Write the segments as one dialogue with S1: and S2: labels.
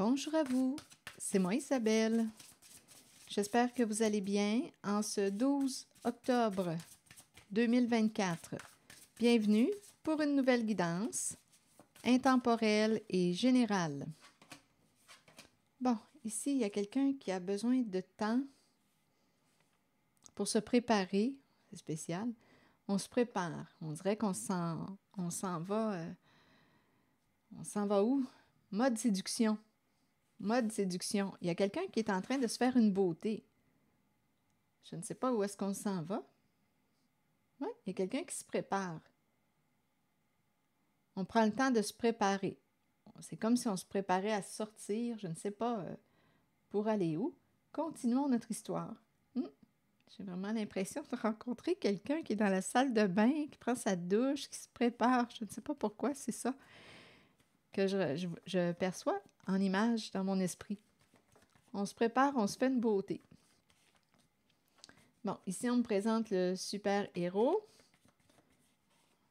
S1: Bonjour à vous, c'est moi Isabelle. J'espère que vous allez bien en ce 12 octobre 2024. Bienvenue pour une nouvelle guidance intemporelle et générale. Bon, ici, il y a quelqu'un qui a besoin de temps pour se préparer. C'est spécial. On se prépare. On dirait qu'on s'en, on s'en va. Euh, on s'en va où? Mode séduction. Mode séduction. Il y a quelqu'un qui est en train de se faire une beauté. Je ne sais pas où est-ce qu'on s'en va. Oui, il y a quelqu'un qui se prépare. On prend le temps de se préparer. C'est comme si on se préparait à sortir, je ne sais pas euh, pour aller où. Continuons notre histoire. Hmm. J'ai vraiment l'impression de rencontrer quelqu'un qui est dans la salle de bain, qui prend sa douche, qui se prépare. Je ne sais pas pourquoi c'est ça que je perçois en image dans mon esprit. On se prépare, on se fait une beauté. Bon, ici, on me présente le super-héros.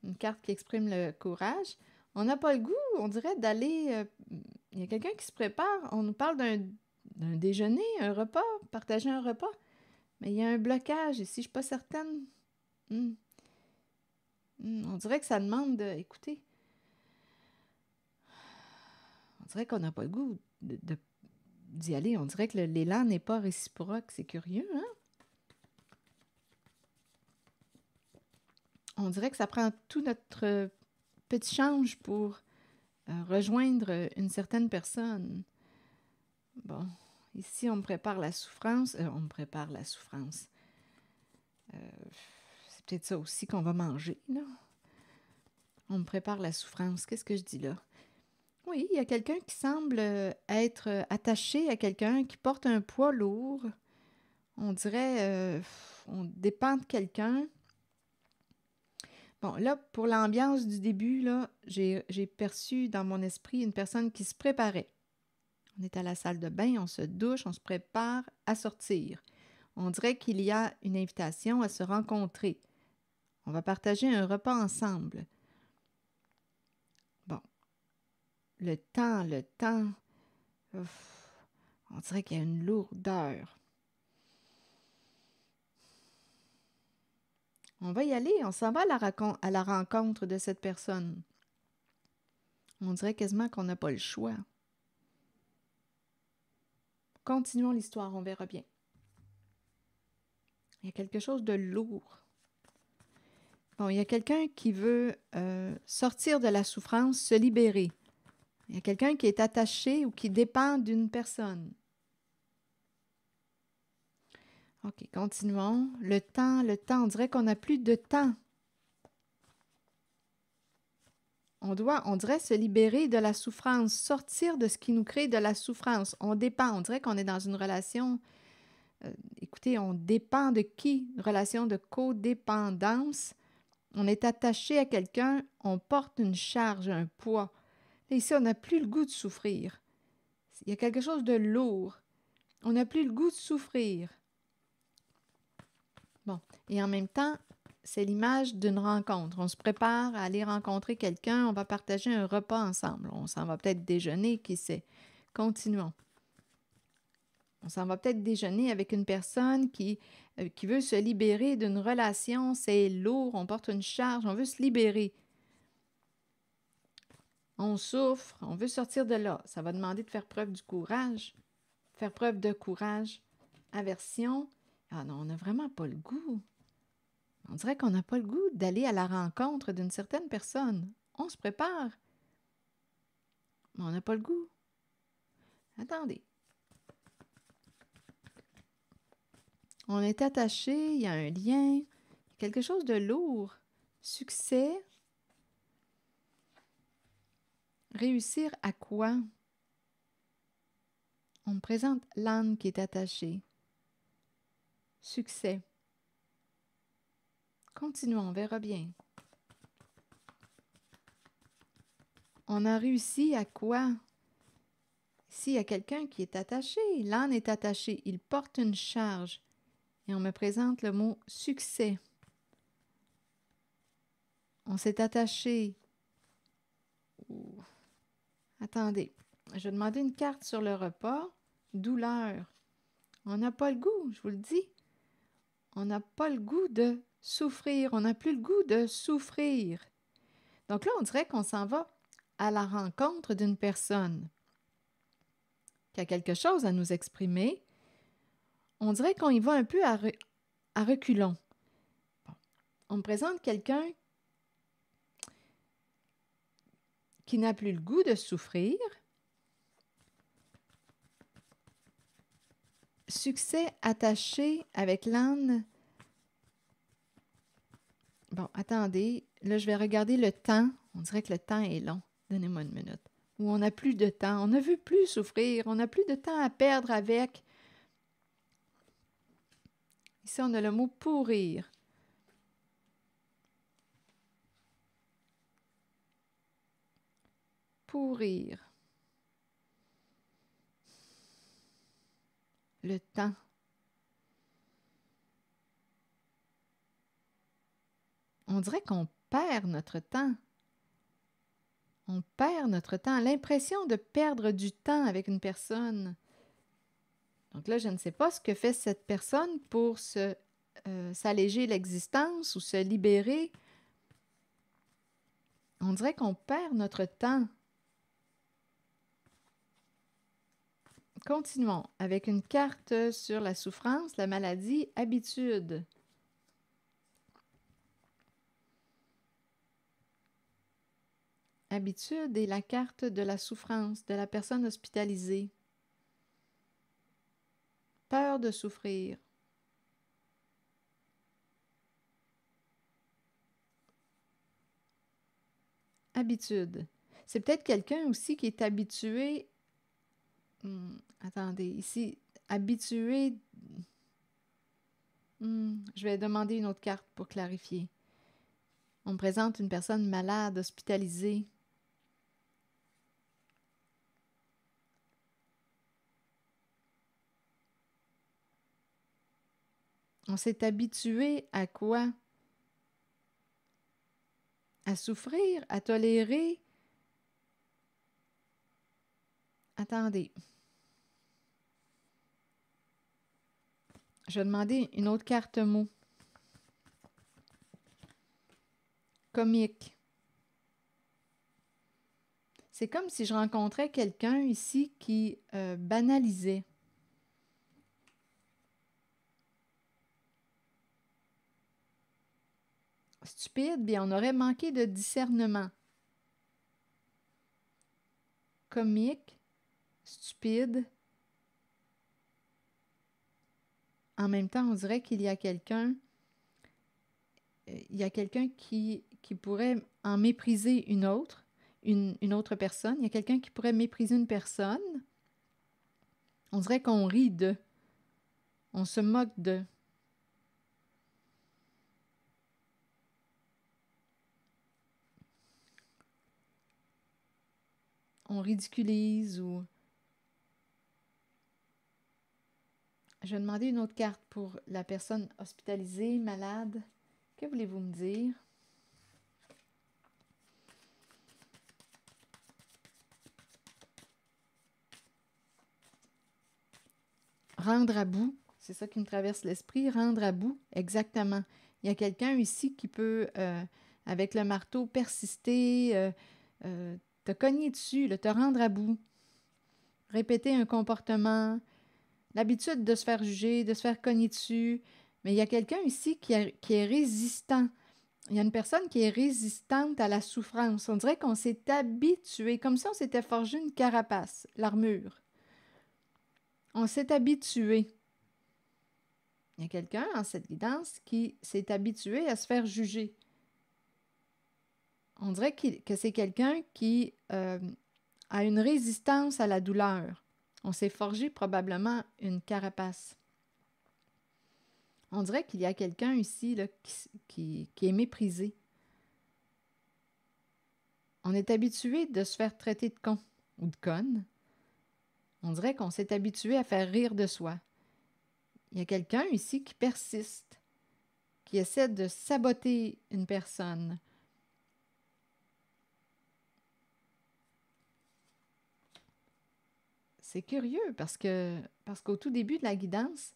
S1: Une carte qui exprime le courage. On n'a pas le goût, on dirait, d'aller... Euh, il y a quelqu'un qui se prépare. On nous parle d'un déjeuner, un repas, partager un repas. Mais il y a un blocage ici, je ne suis pas certaine. Hmm. Hmm, on dirait que ça demande d'écouter dirait qu'on n'a pas le goût d'y aller. On dirait que l'élan n'est pas réciproque. C'est curieux, hein? On dirait que ça prend tout notre petit change pour euh, rejoindre une certaine personne. Bon, ici, on me prépare la souffrance. Euh, on me prépare la souffrance. Euh, c'est peut-être ça aussi qu'on va manger, là. On me prépare la souffrance. Qu'est-ce que je dis là? Oui, il y a quelqu'un qui semble euh, être euh, attaché à quelqu'un, qui porte un poids lourd. On dirait, euh, on dépend de quelqu'un. Bon, là, pour l'ambiance du début, là, j'ai, j'ai perçu dans mon esprit une personne qui se préparait. On est à la salle de bain, on se douche, on se prépare à sortir. On dirait qu'il y a une invitation à se rencontrer. On va partager un repas ensemble. le temps, le temps. on dirait qu'il y a une lourdeur. On va y aller, on s'en va à la, rencontre de cette personne. On dirait quasiment qu'on n'a pas le choix. Continuons l'histoire, on verra bien. Il y a quelque chose de lourd. Bon, il y a quelqu'un qui veut euh, sortir de la souffrance, se libérer. Il y a quelqu'un qui est attaché ou qui dépend d'une personne. OK, continuons. Le temps, le temps. On dirait qu'on n'a plus de temps. On doit, on dirait, se libérer de la souffrance, sortir de ce qui nous crée de la souffrance. On dépend. On dirait qu'on est dans une relation. Euh, écoutez, on dépend de qui Une relation de codépendance. On est attaché à quelqu'un, on porte une charge, un poids ici, on n'a plus le goût de souffrir. Il y a quelque chose de lourd. On n'a plus le goût de souffrir. Bon, et en même temps, c'est l'image d'une rencontre. On se prépare à aller rencontrer quelqu'un, on va partager un repas ensemble. On s'en va peut-être déjeuner, qui sait. Continuons. On s'en va peut-être déjeuner avec une personne qui, euh, qui veut se libérer d'une relation, c'est lourd, on porte une charge, on veut se libérer. On souffre, on veut sortir de là. Ça va demander de faire preuve du courage. Faire preuve de courage. Aversion. Ah non, on n'a vraiment pas le goût. On dirait qu'on n'a pas le goût d'aller à la rencontre d'une certaine personne. On se prépare. Mais on n'a pas le goût. Attendez. On est attaché, il y a un lien, quelque chose de lourd. Succès, Réussir à quoi On me présente l'âne qui est attaché. Succès. Continuons, on verra bien. On a réussi à quoi S'il y a quelqu'un qui est attaché, l'âne est attaché, il porte une charge. Et on me présente le mot succès. On s'est attaché Attendez, je vais demander une carte sur le repas. Douleur. On n'a pas le goût, je vous le dis. On n'a pas le goût de souffrir. On n'a plus le goût de souffrir. Donc là, on dirait qu'on s'en va à la rencontre d'une personne qui a quelque chose à nous exprimer. On dirait qu'on y va un peu à, reculons. On me présente quelqu'un qui n'a plus le goût de souffrir. Succès attaché avec l'âne. Bon, attendez, là je vais regarder le temps. On dirait que le temps est long. Donnez-moi une minute. Où on n'a plus de temps, on ne veut plus souffrir, on n'a plus de temps à perdre avec. Ici, on a le mot pourrir. pourrir. Le temps. On dirait qu'on perd notre temps. On perd notre temps, l'impression de perdre du temps avec une personne. Donc là, je ne sais pas ce que fait cette personne pour se, euh, s'alléger l'existence ou se libérer. On dirait qu'on perd notre temps. Continuons avec une carte sur la souffrance, la maladie, habitude. Habitude est la carte de la souffrance de la personne hospitalisée. Peur de souffrir. Habitude. C'est peut-être quelqu'un aussi qui est habitué Hmm, attendez, ici, habitué. Hmm, je vais demander une autre carte pour clarifier. On me présente une personne malade, hospitalisée. On s'est habitué à quoi? À souffrir, à tolérer, Attendez. Je vais demander une autre carte mot. Comique. C'est comme si je rencontrais quelqu'un ici qui euh, banalisait. Stupide, bien, on aurait manqué de discernement. Comique, stupide. En même temps, on dirait qu'il y a quelqu'un il y a quelqu'un qui, qui, pourrait en mépriser une autre, une, une autre personne. Il y a quelqu'un qui pourrait mépriser une personne. On dirait qu'on rit de. On se moque de. On ridiculise ou Je vais demander une autre carte pour la personne hospitalisée, malade. Que voulez-vous me dire? Rendre à bout, c'est ça qui me traverse l'esprit, rendre à bout, exactement. Il y a quelqu'un ici qui peut, euh, avec le marteau, persister, euh, euh, te cogner dessus, le te rendre à bout, répéter un comportement, Habitude de se faire juger, de se faire cogner dessus. Mais il y a quelqu'un ici qui, est résistant. Il y a une personne qui est résistante à la souffrance. On dirait qu'on s'est habitué, comme si on s'était forgé une carapace, l'armure. On s'est habitué. Il y a quelqu'un en cette guidance qui s'est habitué à se faire juger. On dirait que c'est quelqu'un qui euh, a une résistance à la douleur. On s'est forgé probablement une carapace. On dirait qu'il y a quelqu'un ici qui, est méprisé. On est habitué de se faire traiter de con ou de conne. On dirait qu'on s'est habitué à faire rire de soi. Il y a quelqu'un ici qui persiste, qui essaie de saboter une personne, C'est curieux parce que parce qu'au tout début de la guidance,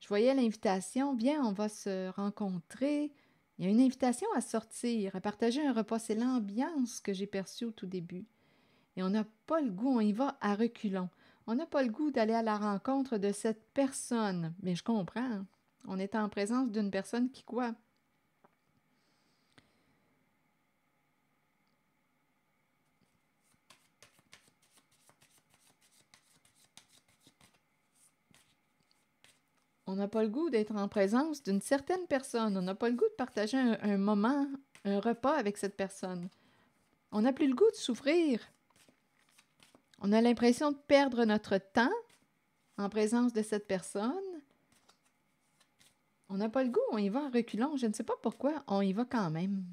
S1: je voyais l'invitation, viens, on va se rencontrer. Il y a une invitation à sortir, à partager un repas. C'est l'ambiance que j'ai perçue au tout début. Et on n'a pas le goût, on y va à reculons. On n'a pas le goût d'aller à la rencontre de cette personne. Mais je comprends. Hein. On est en présence d'une personne qui quoi? on n'a pas le goût d'être en présence d'une certaine personne. On n'a pas le goût de partager un, moment, un repas avec cette personne. On n'a plus le goût de souffrir. On a l'impression de perdre notre temps en présence de cette personne. On n'a pas le goût, on y va en reculant. Je ne sais pas pourquoi, on y va quand même.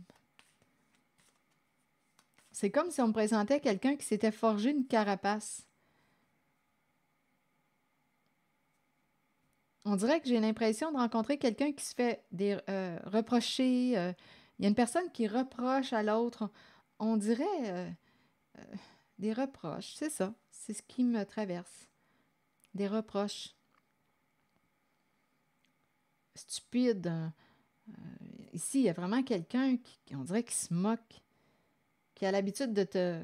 S1: C'est comme si on me présentait quelqu'un qui s'était forgé une carapace. on dirait que j'ai l'impression de rencontrer quelqu'un qui se fait des, euh, reprocher. Euh. Il y a une personne qui reproche à l'autre. On dirait euh, des reproches. C'est ça. C'est ce qui me traverse. Des reproches. Stupide. Hein. ici, il y a vraiment quelqu'un qui, on dirait, qui se moque, qui a l'habitude de te,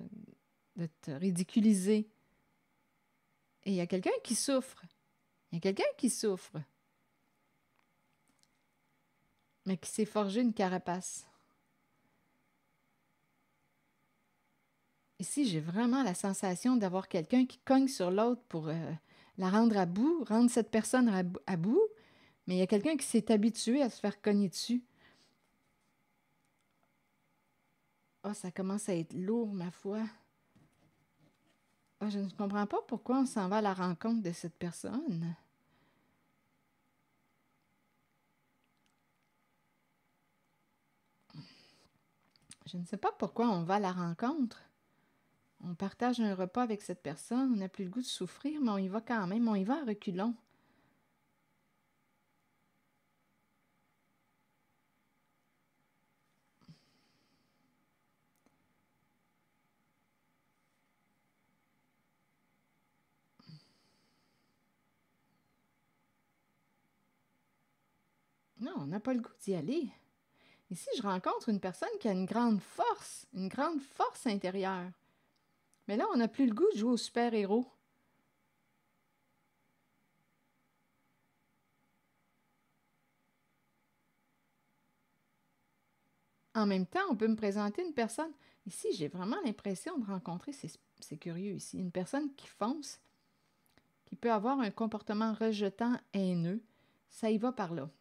S1: de te ridiculiser. Et il y a quelqu'un qui souffre il y a quelqu'un qui souffre, mais qui s'est forgé une carapace. Ici, j'ai vraiment la sensation d'avoir quelqu'un qui cogne sur l'autre pour euh, la rendre à bout, rendre cette personne à, bout, mais il y a quelqu'un qui s'est habitué à se faire cogner dessus. Oh, ça commence à être lourd, ma foi. Oh, je ne comprends pas pourquoi on s'en va à la rencontre de cette personne. Je ne sais pas pourquoi on va à la rencontre. On partage un repas avec cette personne, on n'a plus le goût de souffrir, mais on y va quand même, on y va à reculons. Non, on n'a pas le goût d'y aller. Ici, je rencontre une personne qui a une grande force, une grande force intérieure, mais là, on n'a plus le goût de jouer au super-héros. En même temps, on peut me présenter une personne. Ici, j'ai vraiment l'impression de rencontrer, c'est curieux ici, une personne qui fonce, qui peut avoir un comportement rejetant haineux. Ça y va par là.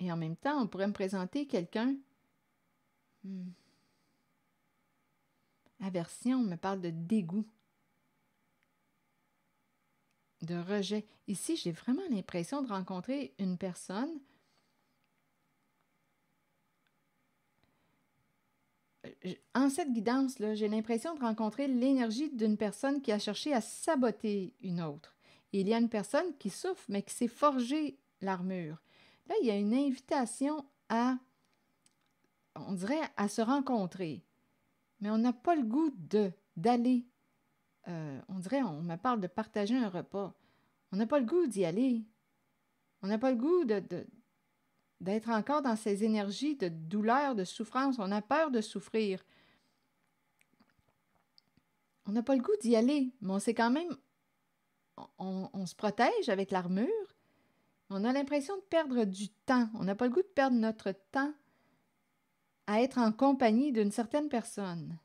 S1: Et en même temps, on pourrait me présenter quelqu'un. Hmm. Aversion me parle de dégoût, de rejet. Ici, j'ai vraiment l'impression de rencontrer une personne. En cette guidance j'ai l'impression de rencontrer l'énergie d'une personne qui a cherché à saboter une autre. il y a une personne qui souffre, mais qui s'est forgée l'armure Là, il y a une invitation à, on dirait, à se rencontrer. Mais on n'a pas le goût d'aller. Euh, on dirait, on me parle de partager un repas. On n'a pas le goût d'y aller. On n'a pas le goût de, d'être encore dans ces énergies de douleur, de souffrance. On a peur de souffrir. On n'a pas le goût d'y aller, mais on sait quand même, on se protège avec l'armure, on a l'impression de perdre du temps. On n'a pas le goût de perdre notre temps à être en compagnie d'une certaine personne.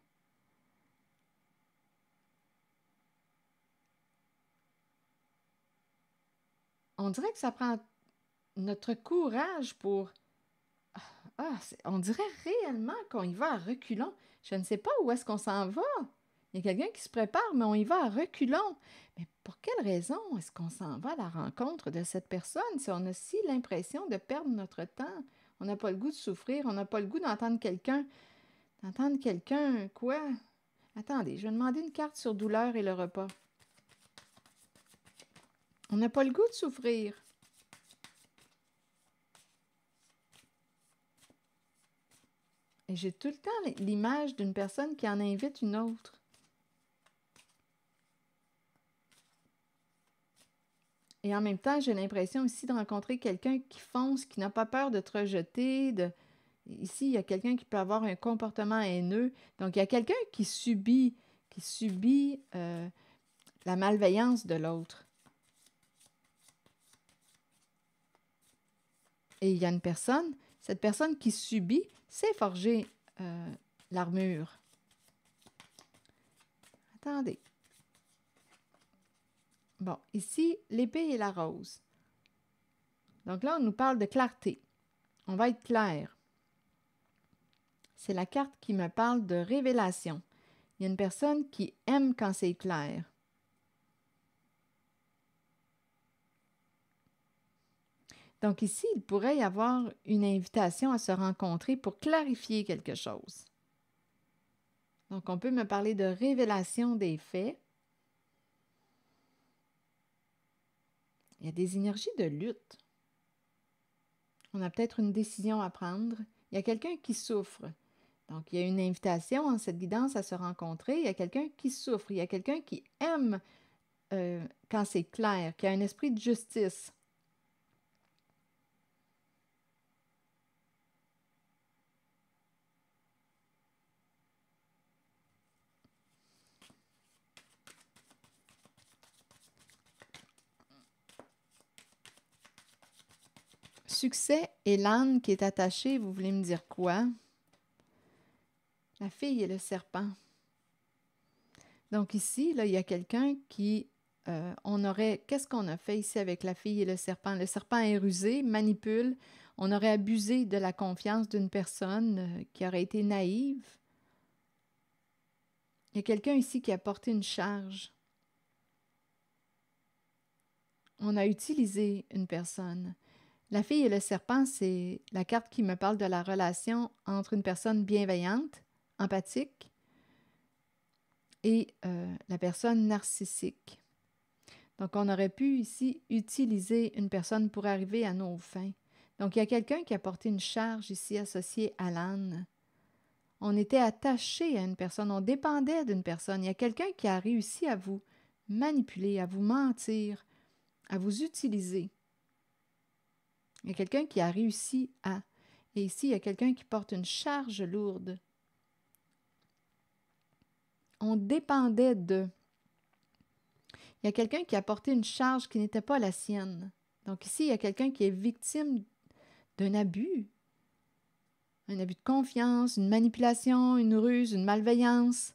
S1: On dirait que ça prend notre courage pour... Ah, on dirait réellement qu'on y va à reculons. Je ne sais pas où est-ce qu'on s'en va. Il y a quelqu'un qui se prépare, mais on y va à reculons. Mais pour quelle raison est-ce qu'on s'en va à la rencontre de cette personne si on a si l'impression de perdre notre temps? On n'a pas le goût de souffrir, on n'a pas le goût d'entendre quelqu'un. D'entendre quelqu'un, quoi? Attendez, je vais demander une carte sur douleur et le repas. On n'a pas le goût de souffrir. Et j'ai tout le temps l'image d'une personne qui en invite une autre. Et en même temps, j'ai l'impression aussi de rencontrer quelqu'un qui fonce, qui n'a pas peur de te rejeter. Ici, il y a quelqu'un qui peut avoir un comportement haineux. Donc, il y a quelqu'un qui subit, qui subit euh, la malveillance de l'autre. Et il y a une personne, cette personne qui subit, c'est forger euh, l'armure. Attendez, Bon, ici, l'épée et la rose. Donc là, on nous parle de clarté. On va être clair. C'est la carte qui me parle de révélation. Il y a une personne qui aime quand c'est clair. Donc ici, il pourrait y avoir une invitation à se rencontrer pour clarifier quelque chose. Donc on peut me parler de révélation des faits Il y a des énergies de lutte. On a peut-être une décision à prendre. Il y a quelqu'un qui souffre. Donc, il y a une invitation en cette guidance à se rencontrer. Il y a quelqu'un qui souffre. Il y a quelqu'un qui aime euh, quand c'est clair, qui a un esprit de justice. succès et l'âne qui est attaché, vous voulez me dire quoi? La fille et le serpent. Donc ici, là, il y a quelqu'un qui, euh, aurait, qu'est-ce qu'on a fait ici avec la fille et le serpent? Le serpent est rusé, manipule, on aurait abusé de la confiance d'une personne euh, qui aurait été naïve. Il y a quelqu'un ici qui a porté une charge. On a utilisé une personne. La fille et le serpent, c'est la carte qui me parle de la relation entre une personne bienveillante, empathique, et euh, la personne narcissique. Donc, on aurait pu ici utiliser une personne pour arriver à nos fins. Donc, il y a quelqu'un qui a porté une charge ici associée à l'âne. On était attaché à une personne, on dépendait d'une personne. Il y a quelqu'un qui a réussi à vous manipuler, à vous mentir, à vous utiliser. Il y a quelqu'un qui a réussi à. Et ici, il y a quelqu'un qui porte une charge lourde. On dépendait de. Il y a quelqu'un qui a porté une charge qui n'était pas la sienne. Donc ici, il y a quelqu'un qui est victime d'un abus, un abus de confiance, une manipulation, une ruse, une malveillance.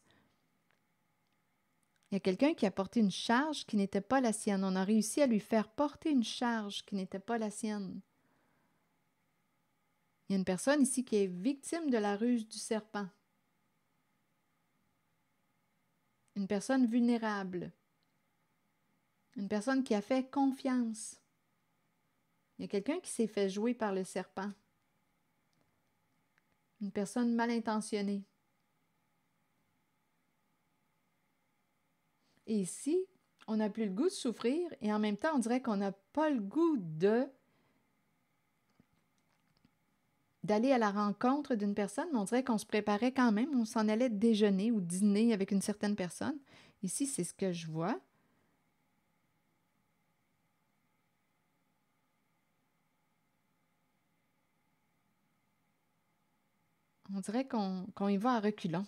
S1: Il y a quelqu'un qui a porté une charge qui n'était pas la sienne. On a réussi à lui faire porter une charge qui n'était pas la sienne. Il y a une personne ici qui est victime de la ruse du serpent. Une personne vulnérable. Une personne qui a fait confiance. Il y a quelqu'un qui s'est fait jouer par le serpent. Une personne mal intentionnée. Et ici, on n'a plus le goût de souffrir et en même temps, on dirait qu'on n'a pas le goût de d'aller à la rencontre d'une personne, mais on dirait qu'on se préparait quand même, on s'en allait déjeuner ou dîner avec une certaine personne. Ici, c'est ce que je vois. On dirait qu'on y va en reculant.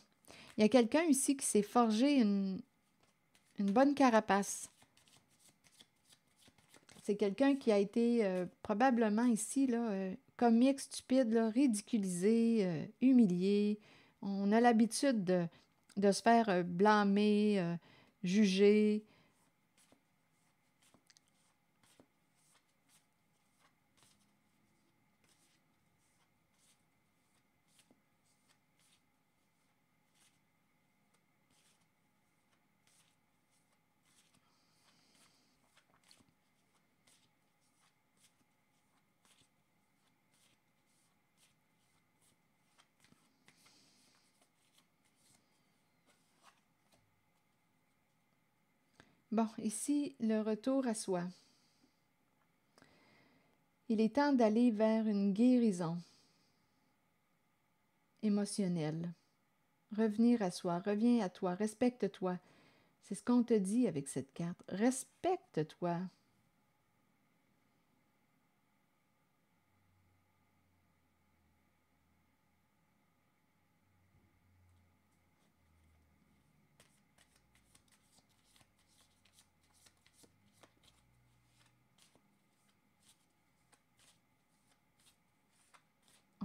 S1: Il y a quelqu'un ici qui s'est forgé une, bonne carapace. C'est quelqu'un qui a été euh, probablement ici, là, euh, comique, stupide, ridiculisés, ridiculisé, euh, humilié. On a l'habitude de, se faire euh, blâmer, euh, juger, Bon, ici, le retour à soi. Il est temps d'aller vers une guérison émotionnelle. Revenir à soi, reviens à toi, respecte-toi. C'est ce qu'on te dit avec cette carte. Respecte-toi.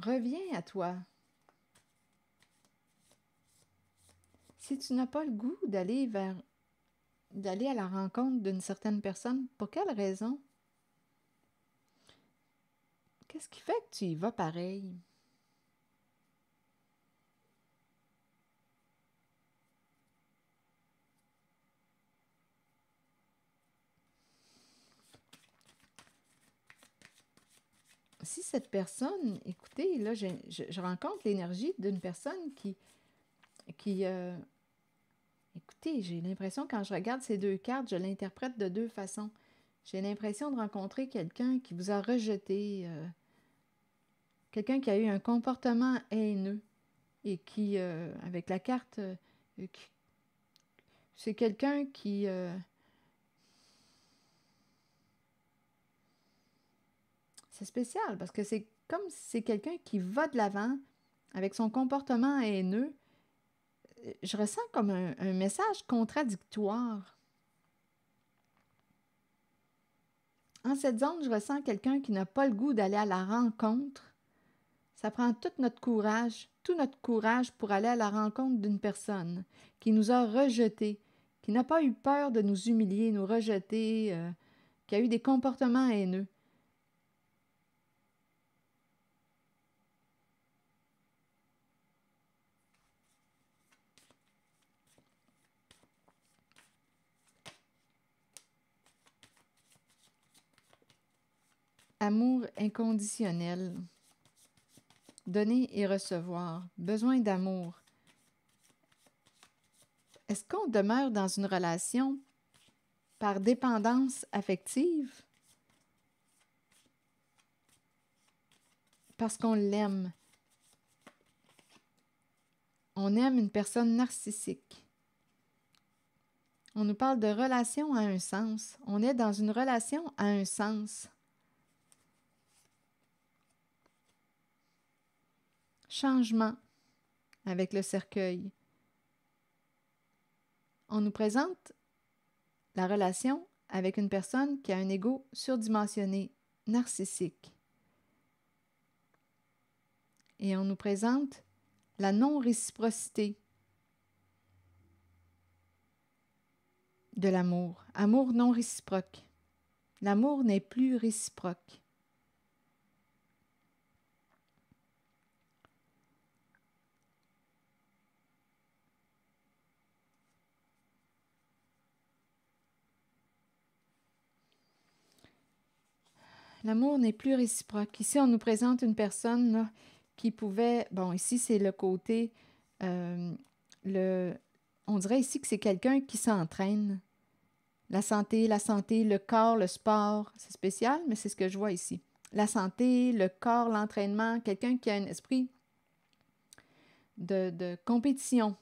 S1: Reviens à toi. Si tu n'as pas le goût d'aller vers d'aller à la rencontre d'une certaine personne, pour quelle raison? Qu'est-ce qui fait que tu y vas pareil? si cette personne, écoutez, là, je, rencontre l'énergie d'une personne qui, qui euh, écoutez, j'ai l'impression quand je regarde ces deux cartes, je l'interprète de deux façons. J'ai l'impression de rencontrer quelqu'un qui vous a rejeté, euh, quelqu'un qui a eu un comportement haineux et qui, euh, avec la carte, c'est quelqu'un qui c'est spécial parce que c'est comme si c'est quelqu'un qui va de l'avant avec son comportement haineux. Je ressens comme un, message contradictoire. En cette zone, je ressens quelqu'un qui n'a pas le goût d'aller à la rencontre. Ça prend tout notre courage, tout notre courage pour aller à la rencontre d'une personne qui nous a rejetés, qui n'a pas eu peur de nous humilier, nous rejeter, euh, qui a eu des comportements haineux. Amour inconditionnel. Donner et recevoir. Besoin d'amour. Est-ce qu'on demeure dans une relation par dépendance affective? Parce qu'on l'aime. On aime une personne narcissique. On nous parle de relation à un sens. On est dans une relation à un sens. changement avec le cercueil. On nous présente la relation avec une personne qui a un ego surdimensionné, narcissique. Et on nous présente la non-réciprocité de l'amour, amour non réciproque. L'amour n'est plus réciproque. L'amour n'est plus réciproque. Ici, on nous présente une personne qui pouvait. Bon, ici, c'est le côté. Euh, le, on dirait ici que c'est quelqu'un qui s'entraîne. La santé, la santé, le corps, le sport. C'est spécial, mais c'est ce que je vois ici. La santé, le corps, l'entraînement. Quelqu'un qui a un esprit de, de compétition.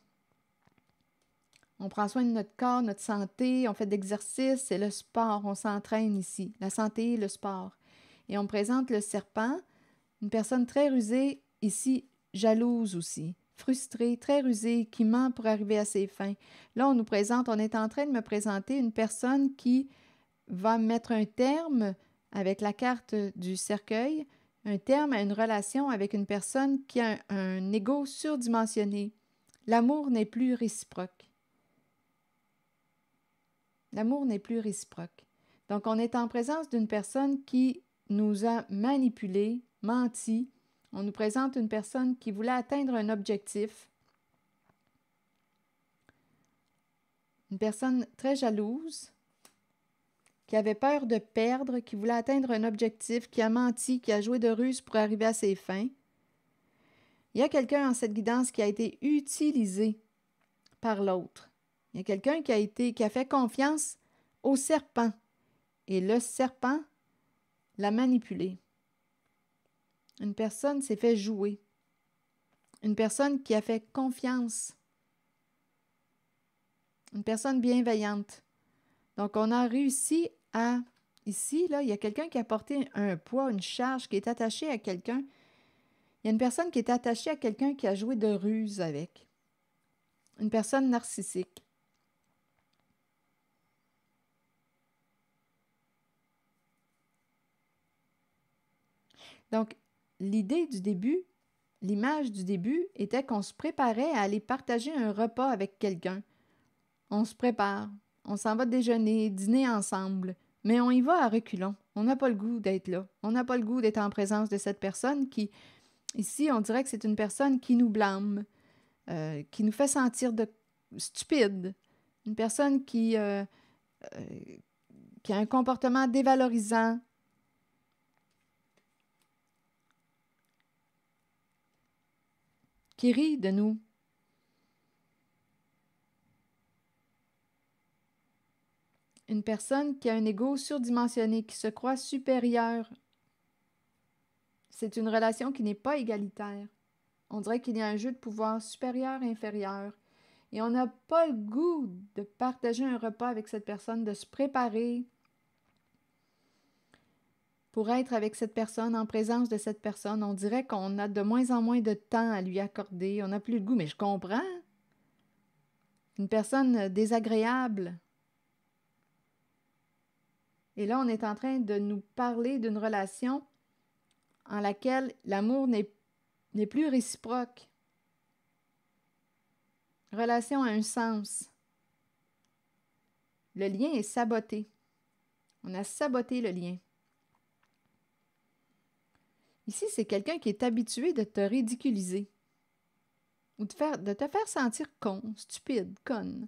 S1: On prend soin de notre corps, notre santé, on fait l'exercice, c'est le sport, on s'entraîne ici. La santé, le sport. Et on présente le serpent, une personne très rusée, ici jalouse aussi, frustrée, très rusée, qui ment pour arriver à ses fins. Là, on nous présente, on est en train de me présenter une personne qui va mettre un terme avec la carte du cercueil, un terme à une relation avec une personne qui a un, un ego surdimensionné. L'amour n'est plus réciproque. L'amour n'est plus réciproque. Donc, on est en présence d'une personne qui nous a manipulés, menti. On nous présente une personne qui voulait atteindre un objectif, une personne très jalouse, qui avait peur de perdre, qui voulait atteindre un objectif, qui a menti, qui a joué de ruse pour arriver à ses fins. Il y a quelqu'un en cette guidance qui a été utilisé par l'autre. Il y a quelqu'un qui a été qui a fait confiance au serpent et le serpent la manipuler. Une personne s'est fait jouer. Une personne qui a fait confiance. Une personne bienveillante. Donc, on a réussi à... Ici, là, il y a quelqu'un qui a porté un poids, une charge, qui est attachée à quelqu'un. Il y a une personne qui est attachée à quelqu'un qui a joué de ruse avec. Une personne narcissique. Donc, l'idée du début, l'image du début était qu'on se préparait à aller partager un repas avec quelqu'un. On se prépare, on s'en va déjeuner, dîner ensemble, mais on y va à reculons. On n'a pas le goût d'être là. On n'a pas le goût d'être en présence de cette personne qui, ici, on dirait que c'est une personne qui nous blâme, euh, qui nous fait sentir de stupide, une personne qui, euh, euh, qui a un comportement dévalorisant, de nous. Une personne qui a un ego surdimensionné, qui se croit supérieure. C'est une relation qui n'est pas égalitaire. On dirait qu'il y a un jeu de pouvoir supérieur-inférieur. Et on n'a pas le goût de partager un repas avec cette personne, de se préparer, pour être avec cette personne, en présence de cette personne. On dirait qu'on a de moins en moins de temps à lui accorder, on n'a plus le goût, mais je comprends. Une personne désagréable. Et là, on est en train de nous parler d'une relation en laquelle l'amour n'est plus réciproque. Relation a un sens. Le lien est saboté. On a saboté le lien. Ici, c'est quelqu'un qui est habitué de te ridiculiser ou de, de te faire sentir con, stupide, conne.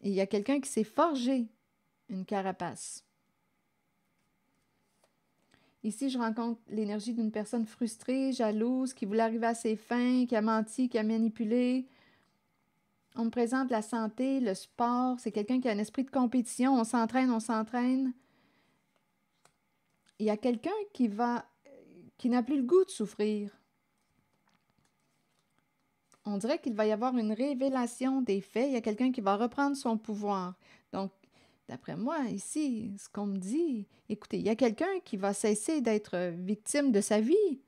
S1: Et il y a quelqu'un qui s'est forgé une carapace. Ici, je rencontre l'énergie d'une personne frustrée, jalouse, qui voulait arriver à ses fins, qui a menti, qui a manipulé. On me présente la santé, le sport. C'est quelqu'un qui a un esprit de compétition. On s'entraîne, on s'entraîne il y a quelqu'un qui va qui n'a plus le goût de souffrir. On dirait qu'il va y avoir une révélation des faits, il y a quelqu'un qui va reprendre son pouvoir. Donc d'après moi ici, ce qu'on me dit, écoutez, il y a quelqu'un qui va cesser d'être victime de sa vie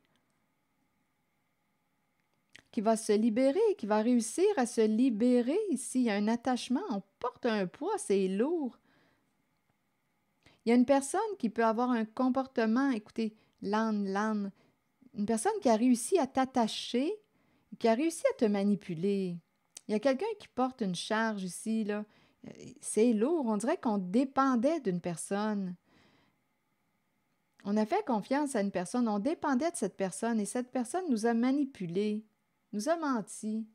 S1: qui va se libérer, qui va réussir à se libérer ici. Il y a un attachement, on porte un poids, c'est lourd. Il y a une personne qui peut avoir un comportement, écoutez, l'âne, l'âne, une personne qui a réussi à t'attacher, qui a réussi à te manipuler. Il y a quelqu'un qui porte une charge ici, là. C'est lourd, on dirait qu'on dépendait d'une personne. On a fait confiance à une personne, on dépendait de cette personne et cette personne nous a manipulés, nous a menti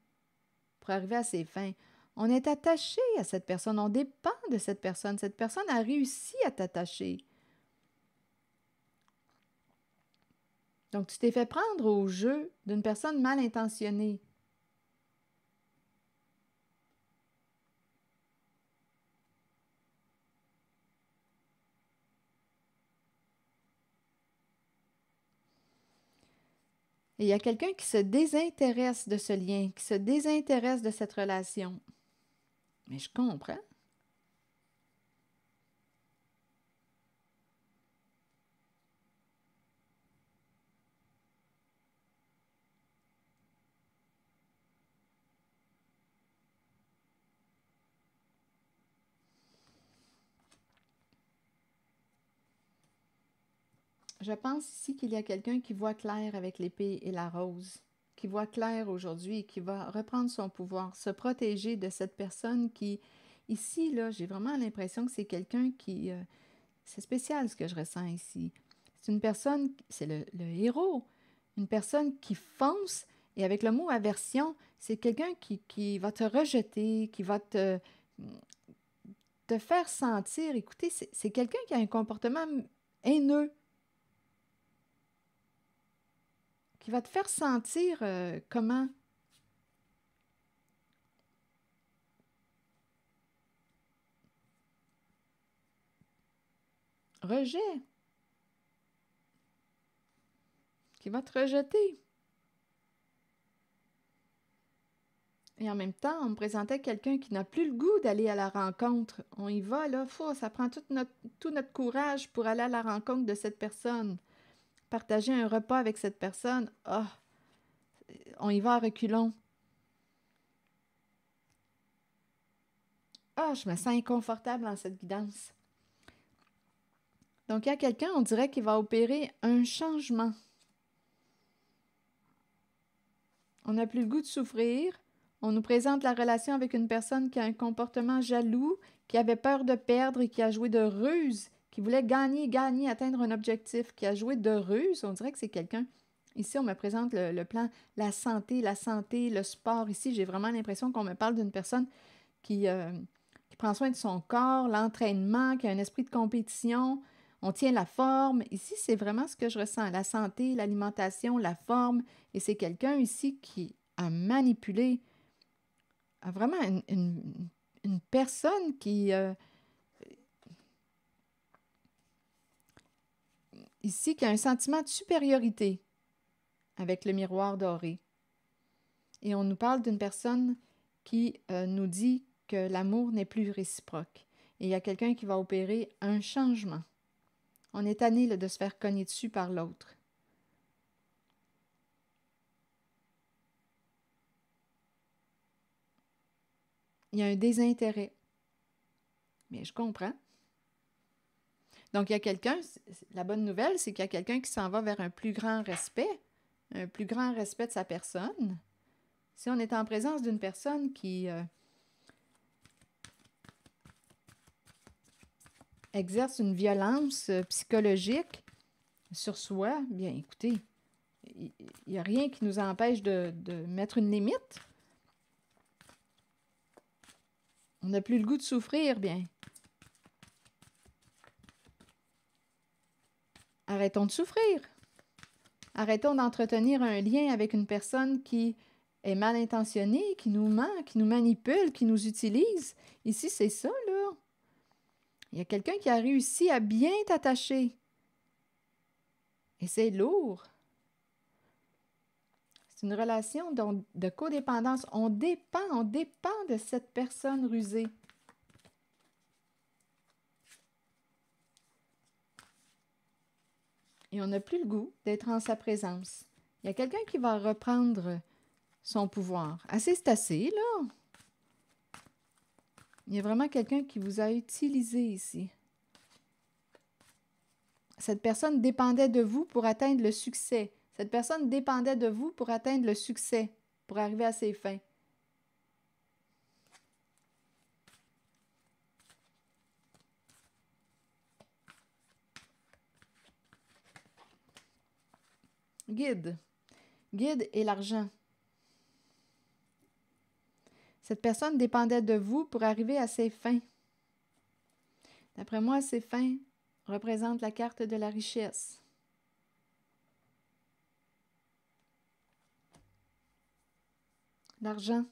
S1: pour arriver à ses fins. On est attaché à cette personne, on dépend de cette personne. Cette personne a réussi à t'attacher. Donc tu t'es fait prendre au jeu d'une personne mal intentionnée. Et il y a quelqu'un qui se désintéresse de ce lien, qui se désintéresse de cette relation. Mais je comprends. Je pense ici qu'il y a quelqu'un qui voit clair avec l'épée et la rose qui voit clair aujourd'hui et qui va reprendre son pouvoir, se protéger de cette personne qui, ici, là, j'ai vraiment l'impression que c'est quelqu'un qui... Euh, c'est spécial ce que je ressens ici. C'est une personne, c'est le, héros, une personne qui fonce et avec le mot aversion, c'est quelqu'un qui, qui, va te rejeter, qui va te, te faire sentir, écoutez, c'est quelqu'un qui a un comportement haineux, qui va te faire sentir euh, comment rejet, qui va te rejeter. Et en même temps, on me présentait quelqu'un qui n'a plus le goût d'aller à la rencontre. On y va, là, fou, ça prend tout notre courage pour aller à la rencontre de cette personne partager un repas avec cette personne, oh, on y va à reculons. Ah, je me sens inconfortable dans cette guidance. Donc, il y a quelqu'un, on dirait qu'il va opérer un changement. On n'a plus le goût de souffrir. On nous présente la relation avec une personne qui a un comportement jaloux, qui avait peur de perdre et qui a joué de ruse qui voulait gagner, gagner, atteindre un objectif, qui a joué de ruse. On dirait que c'est quelqu'un. Ici, on me présente le, plan la santé, la santé, le sport. Ici, j'ai vraiment l'impression qu'on me parle d'une personne euh, qui, prend soin de son corps, l'entraînement, qui a un esprit de compétition. On tient la forme. Ici, c'est vraiment ce que je ressens. La santé, l'alimentation, la forme. Et c'est quelqu'un ici qui a manipulé a vraiment une, personne qui... Euh, ici il y a un sentiment de supériorité avec le miroir doré. Et on nous parle d'une personne qui euh, nous dit que l'amour n'est plus réciproque. Et il y a quelqu'un qui va opérer un changement. On est tanné de se faire cogner dessus par l'autre. Il y a un désintérêt. Mais je comprends. Donc, il y a quelqu'un, la bonne nouvelle, c'est qu'il y a quelqu'un qui s'en va vers un plus grand respect, un plus grand respect de sa personne. Si on est en présence d'une personne qui euh, exerce une violence euh, psychologique sur soi, bien écoutez, il n'y a rien qui nous empêche de mettre une limite. On n'a plus le goût de souffrir, bien. Arrêtons de souffrir. Arrêtons d'entretenir un lien avec une personne qui est mal intentionnée, qui nous ment, qui nous manipule, qui nous utilise. Ici, c'est ça, là. Il y a quelqu'un qui a réussi à bien t'attacher. Et c'est lourd. C'est une relation de codépendance. On dépend, on dépend de cette personne rusée. et on n'a plus le goût d'être en sa présence. Il y a quelqu'un qui va reprendre son pouvoir. Assez, ah, c'est assez, là. Il y a vraiment quelqu'un qui vous a utilisé ici. Cette personne dépendait de vous pour atteindre le succès. Cette personne dépendait de vous pour atteindre le succès, pour arriver à ses fins. Guide. Guide et l'argent. Cette personne dépendait de vous pour arriver à ses fins. D'après moi, ses fins représentent la carte de la richesse. L'argent.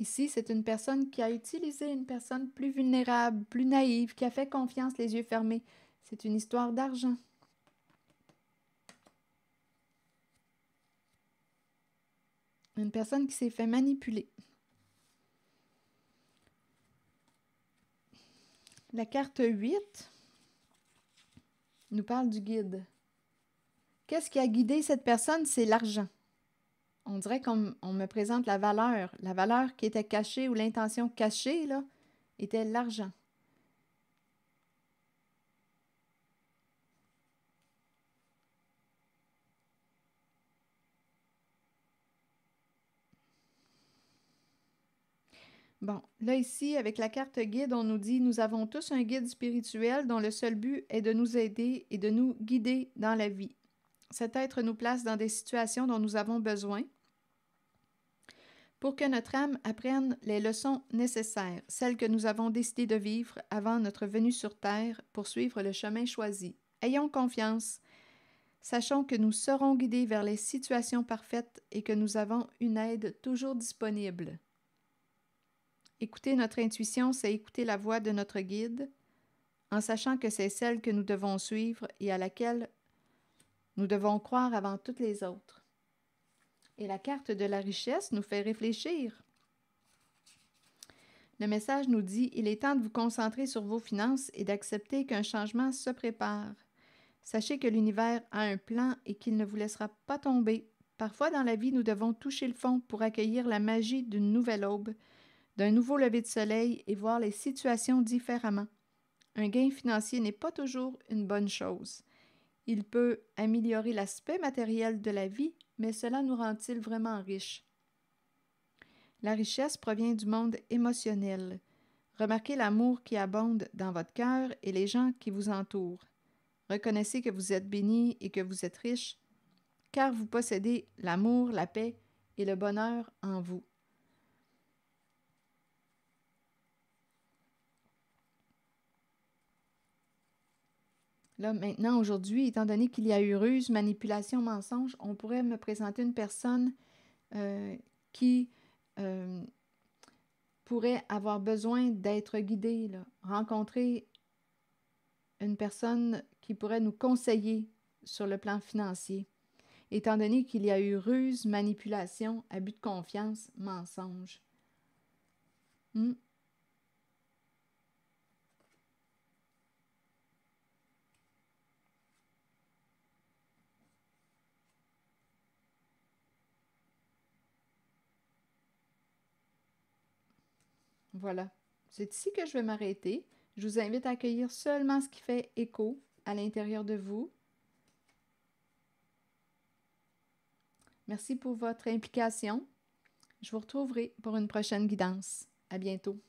S1: Ici, c'est une personne qui a utilisé une personne plus vulnérable, plus naïve, qui a fait confiance les yeux fermés. C'est une histoire d'argent. Une personne qui s'est fait manipuler. La carte 8 nous parle du guide. Qu'est-ce qui a guidé cette personne? C'est l'argent on dirait qu'on on me présente la valeur. La valeur qui était cachée ou l'intention cachée, là, était l'argent. Bon, là ici, avec la carte guide, on nous dit, nous avons tous un guide spirituel dont le seul but est de nous aider et de nous guider dans la vie. Cet être nous place dans des situations dont nous avons besoin pour que notre âme apprenne les leçons nécessaires, celles que nous avons décidé de vivre avant notre venue sur terre pour suivre le chemin choisi. Ayons confiance. Sachons que nous serons guidés vers les situations parfaites et que nous avons une aide toujours disponible. Écouter notre intuition, c'est écouter la voix de notre guide, en sachant que c'est celle que nous devons suivre et à laquelle nous devons croire avant toutes les autres. Et la carte de la richesse nous fait réfléchir. Le message nous dit, il est temps de vous concentrer sur vos finances et d'accepter qu'un changement se prépare. Sachez que l'univers a un plan et qu'il ne vous laissera pas tomber. Parfois dans la vie, nous devons toucher le fond pour accueillir la magie d'une nouvelle aube, d'un nouveau lever de soleil et voir les situations différemment. Un gain financier n'est pas toujours une bonne chose. Il peut améliorer l'aspect matériel de la vie mais cela nous rend-il vraiment riches? La richesse provient du monde émotionnel. Remarquez l'amour qui abonde dans votre cœur et les gens qui vous entourent. Reconnaissez que vous êtes béni et que vous êtes riche, car vous possédez l'amour, la paix et le bonheur en vous. Là, maintenant, aujourd'hui, étant donné qu'il y a eu ruse, manipulation, mensonge, on pourrait me présenter une personne euh, qui euh, pourrait avoir besoin d'être guidée, rencontrer une personne qui pourrait nous conseiller sur le plan financier, étant donné qu'il y a eu ruse, manipulation, abus de confiance, mensonge. Hmm. Voilà, c'est ici que je vais m'arrêter. Je vous invite à accueillir seulement ce qui fait écho à l'intérieur de vous. Merci pour votre implication. Je vous retrouverai pour une prochaine guidance. À bientôt.